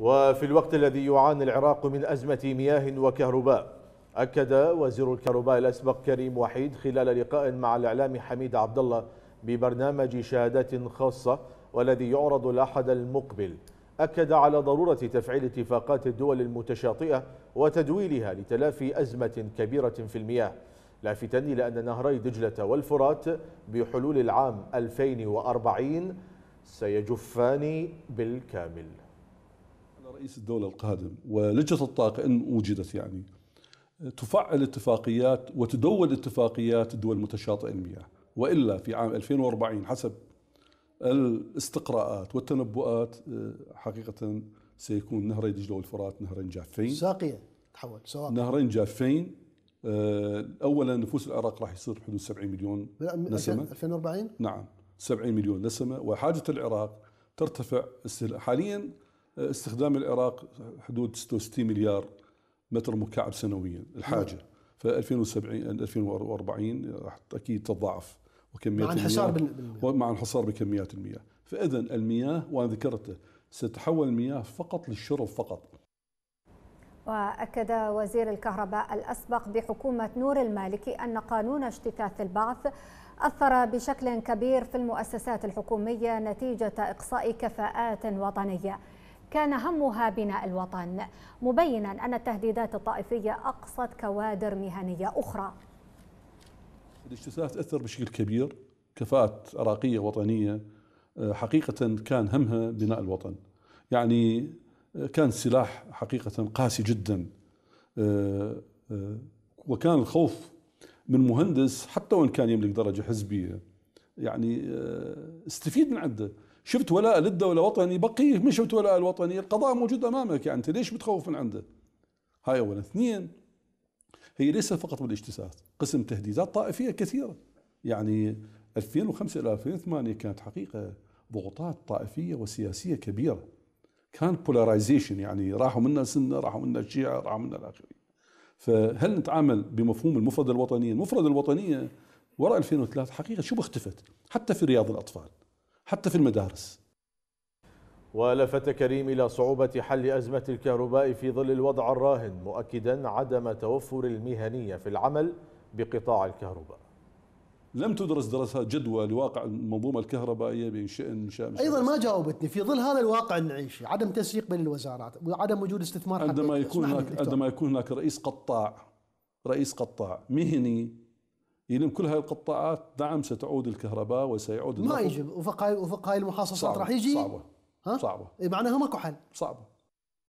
وفي الوقت الذي يعاني العراق من أزمة مياه وكهرباء أكد وزير الكهرباء الأسبق كريم وحيد خلال لقاء مع الإعلام حميد عبد الله ببرنامج شهادات خاصة والذي يعرض الأحد المقبل أكد على ضرورة تفعيل اتفاقات الدول المتشاطئة وتدويلها لتلافي أزمة كبيرة في المياه لافتا إلى أن نهري دجلة والفرات بحلول العام 2040 سيجفان بالكامل رئيس الدولة القادم ولجنة الطاقة إن وجدت يعني تفعل اتفاقيات وتدون اتفاقيات الدول المتشاطئة المياه وإلا في عام 2040 حسب الاستقراءات والتنبؤات آه، حقيقة سيكون نهري دجلة والفرات نهرين جافين ساقية تحول سواقية. نهرين جافين آه، اولا نفوس العراق راح يصير حدود 70 مليون نسمه 2040 نعم 70 مليون نسمه وحاجه العراق ترتفع حاليا استخدام العراق حدود 66 مليار متر مكعب سنويا الحاجه ف 2070 2040 راح اكيد تتضاعف وكميات مع انحسار بالمياه ومع انحسار بكميات المياه فاذا المياه وانا ذكرته ستتحول المياه فقط للشرب فقط وأكد وزير الكهرباء الأسبق بحكومة نور المالكي أن قانون اجتثاث البعث أثر بشكل كبير في المؤسسات الحكومية نتيجة إقصاء كفاءات وطنية كان همها بناء الوطن مبينا أن التهديدات الطائفية أقصت كوادر مهنية أخرى الاجتثاث تأثر بشكل كبير كفاءة عراقية وطنية آه، حقيقة كان همها بناء الوطن يعني آه، كان سلاح حقيقة قاسي جدا آه، وكان الخوف من مهندس حتى وإن كان يملك درجة حزبية يعني استفيد من عده شفت ولاء للدولة وطني بقيه ما شفت ولاء الوطني القضاء موجود أمامك يعني أنت ليش بتخوف من عنده هاي أولا اثنين هي ليس فقط بالاجتثاث قسم تهديدات طائفية كثيرة يعني 2005 إلى 2008 كانت حقيقة ضغوطات طائفية وسياسية كبيرة كان بولاريزيشن يعني راحوا منا السنة راحوا منا الشيعة راحوا منا الآخرين فهل نتعامل بمفهوم المفردة الوطنية المفردة الوطنية وراء 2003 حقيقة شو اختفت حتى في رياض الأطفال حتى في المدارس ولفت كريم إلى صعوبة حل أزمة الكهرباء في ظل الوضع الراهن مؤكدا عدم توفر المهنية في العمل بقطاع الكهرباء لم تدرس دراسات جدوى لواقع المنظومه الكهربائيه بشان شامل ايضا ما جاوبتني في ظل هذا الواقع اللي نعيشه عدم تنسيق بين الوزارات وعدم وجود استثمار عندما يكون هناك عندما يكون هناك رئيس قطاع رئيس قطاع مهني يلم يعني كل هاي القطاعات نعم ستعود الكهرباء وسيعود ما يجب وفق هاي وفق هاي المحاصصات راح يجي صعبه ها؟ صعبه إيه، معناها ماكو حل صعبه